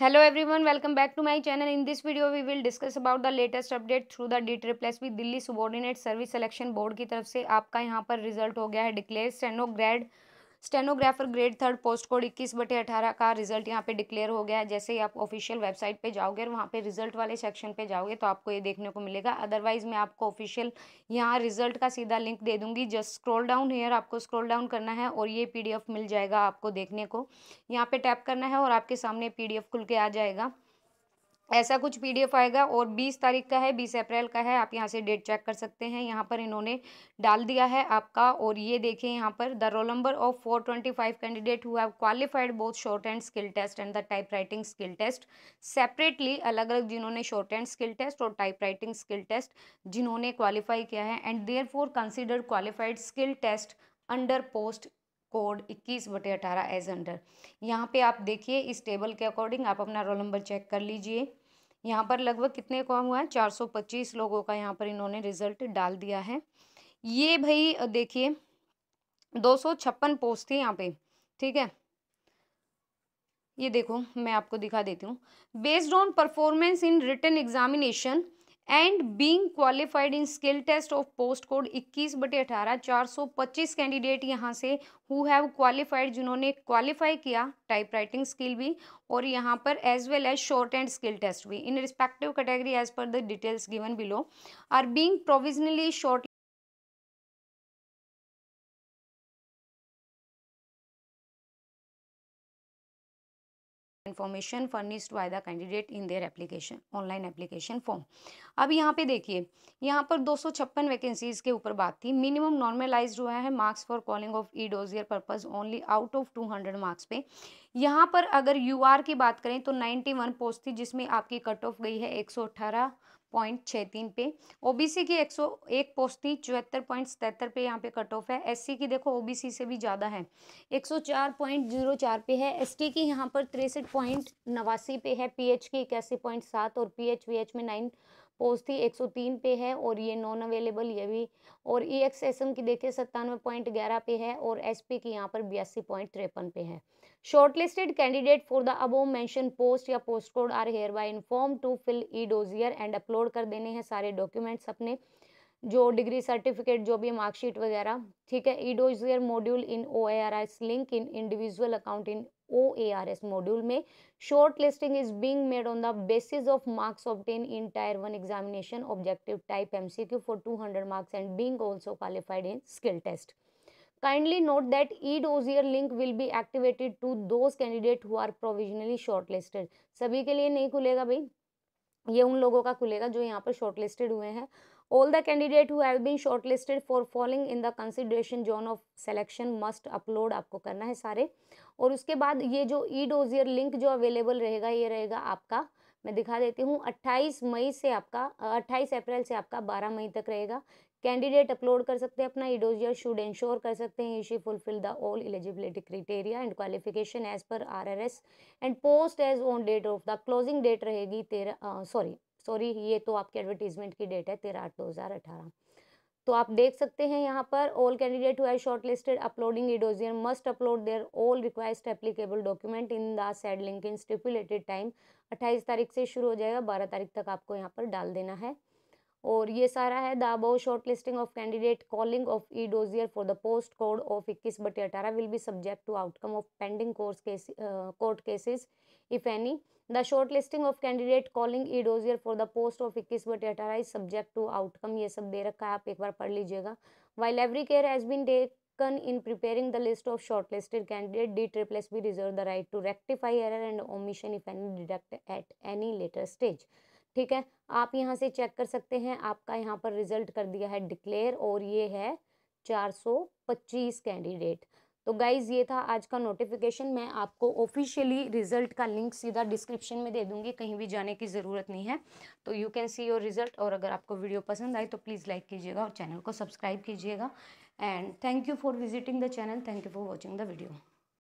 hello everyone welcome back to my channel in this video we will discuss about the latest update through the D triple S B Delhi subordinate service selection board की तरफ से आपका यहां पर result हो गया है declare steno grade stenographer grade third post code इक्कीस बटे अठारह का रिजल्ट यहाँ पे डिक्लेयर हो गया है जैसे ही आप ऑफिशियल वेबसाइट पे जाओगे और वहाँ पे रिजल्ट वाले सेक्शन पे जाओगे तो आपको ये देखने को मिलेगा अदरवाइज मैं आपको ऑफिशियल यहाँ रिजल्ट का सीधा लिंक दे दूंगी जस्ट स्क्रॉल डाउन हेयर आपको स्क्रॉल डाउन करना है और ये पी मिल जाएगा आपको देखने को यहाँ पर टैप करना है और आपके सामने पी खुल के आ जाएगा ऐसा कुछ पीडीएफ आएगा और 20 तारीख का है 20 अप्रैल का है आप यहाँ से डेट चेक कर सकते हैं यहाँ पर इन्होंने डाल दिया है आपका और ये देखें यहाँ पर the roll number of 425 candidate who have qualified both short and skill test and the type writing skill test separately अलग अलग जिन्होंने शॉर्ट एंड स्किल टेस्ट और टाइप राइटिंग स्किल टेस्ट जिन्होंने क्वालिफाई किया है and therefore consider qualified skill test under post code 21 बटे अठारह as under यहाँ पे आप देखिए इस टेबल के अकॉर्डिंग आप अपना रोल नंबर चेक कर लीजिए यहाँ पर लगभग कितने का हुआ है 425 लोगों का यहाँ पर इन्होंने रिजल्ट डाल दिया है ये भाई देखिए दो पोस्ट थी यहाँ पे ठीक है ये देखो मैं आपको दिखा देती हूँ based on performance in written examination and being qualified in skill test of post code इक्कीस बटे अठारह चार सौ पच्चीस कैंडिडेट यहाँ से हु हैव क्वालिफाइड जिन्होंने क्वालिफाई किया टाइप राइटिंग स्किल भी और यहाँ पर as well as short and skill test भी in respective category as per the details given below are being provisionally short information furnished by the candidate in their application online application form अब यहाँ पे देखिए यहाँ पर दो सौ छप्पन वैकेंसीज के ऊपर बात थी मिनिमम नॉर्मलाइज हुआ है marks for calling of E dossier purpose only out of two hundred marks पे यहाँ पर अगर यू आर की बात करें तो नाइन्टी वन पोस्ट थी जिसमें आपकी कट ऑफ गई है एक सौ अट्ठारह पॉइंट छः तीन पे ओबीसी की एक सौ एक पोस्ट थी चौहत्तर पॉइंट सतहत्तर पे यहाँ पे कट ऑफ है एससी की देखो ओबीसी से भी ज़्यादा है एक सौ चार पॉइंट जीरो चार पे है एसटी की यहाँ पर तिरसठ पॉइंट नवासी पे है पीएच की इक्यासी पॉइंट सात और पीएच वीएच में नाइन पोस्ट थी 103 पे है और ये नॉन अवेलेबल ये भी और ई एक्स एस एम की देखिए सत्तानवे पॉइंट ग्यारह पे है और एस पी की यहाँ पर बयासी पॉइंट तिरपन पे है shortlisted candidate for the above mentioned post या post code are hereby inform to fill E dossier and upload कर देने हैं सारे डॉक्यूमेंट्स अपने जो डिग्री सर्टिफिकेट जो भी मार्कशीट वगैरह ठीक है E dossier module in O R I link in individual account in O A R S module में short listing is being made on the basis of marks obtain in tier one examination objective type M C Q for two hundred marks and being also qualified in skill test kindly note that E dossier link will be activated to those candidate who are provisionally short listed सभी के लिए नहीं खुलेगा भाई ये उन लोगों का खुलेगा जो यहाँ पर शॉर्टलिस्टेड हुए हैं all the candidate who have been shortlisted for falling in the consideration zone of selection must upload आपको करना है सारे और उसके बाद ये जो ई डोजियर लिंक जो अवेलेबल रहेगा ये रहेगा आपका मैं दिखा देती हूँ 28 मई से आपका 28 अप्रैल से आपका 12 मई तक रहेगा कैंडिडेट अपलोड कर सकते हैं अपना इडोजियर शुड इंश्योर कर सकते हैं ईशी fulfil the all eligibility criteria and qualification as per RRS and post as on date of the closing date रहेगी तेरह सॉरी सॉरी ये तो आपके एडवर्टीजमेंट की डेट है तेरह आठ दो हज़ार अठारह तो आप देख सकते हैं यहाँ पर all candidate who are shortlisted uploading e dossier must upload their all request applicable document in the said link in stipulated time अट्ठाईस तारीख से शुरू हो जाएगा बारह तारीख तक आपको यहाँ पर डाल देना है और ये सारा है the shortlisting of candidate calling of E dossier for the post code of इक्कीस बटे अठारह will be subject to outcome of pending course case court cases if any the shortlisting of candidate calling e dossier for the post of इक्कीस बटे अठारह is subject to outcome ये सब दे रखा है आप एक बार पढ़ लीजिएगा while every care has been take taken in preparing the list of shortlisted candidate be reserve the right to rectify error and omission if any detect at any later stage ठीक है आप यहाँ से चेक कर सकते हैं आपका यहाँ पर रिजल्ट कर दिया है डिक्लेयर और ये है 425 कैंडिडेट तो गाइज़ ये था आज का नोटिफिकेशन मैं आपको ऑफिशियली रिजल्ट का लिंक सीधा डिस्क्रिप्शन में दे दूंगी कहीं भी जाने की ज़रूरत नहीं है तो you can see your result और अगर आपको वीडियो पसंद आए तो प्लीज़ लाइक कीजिएगा और चैनल को सब्सक्राइब कीजिएगा and thank you for visiting the channel thank you for watching the video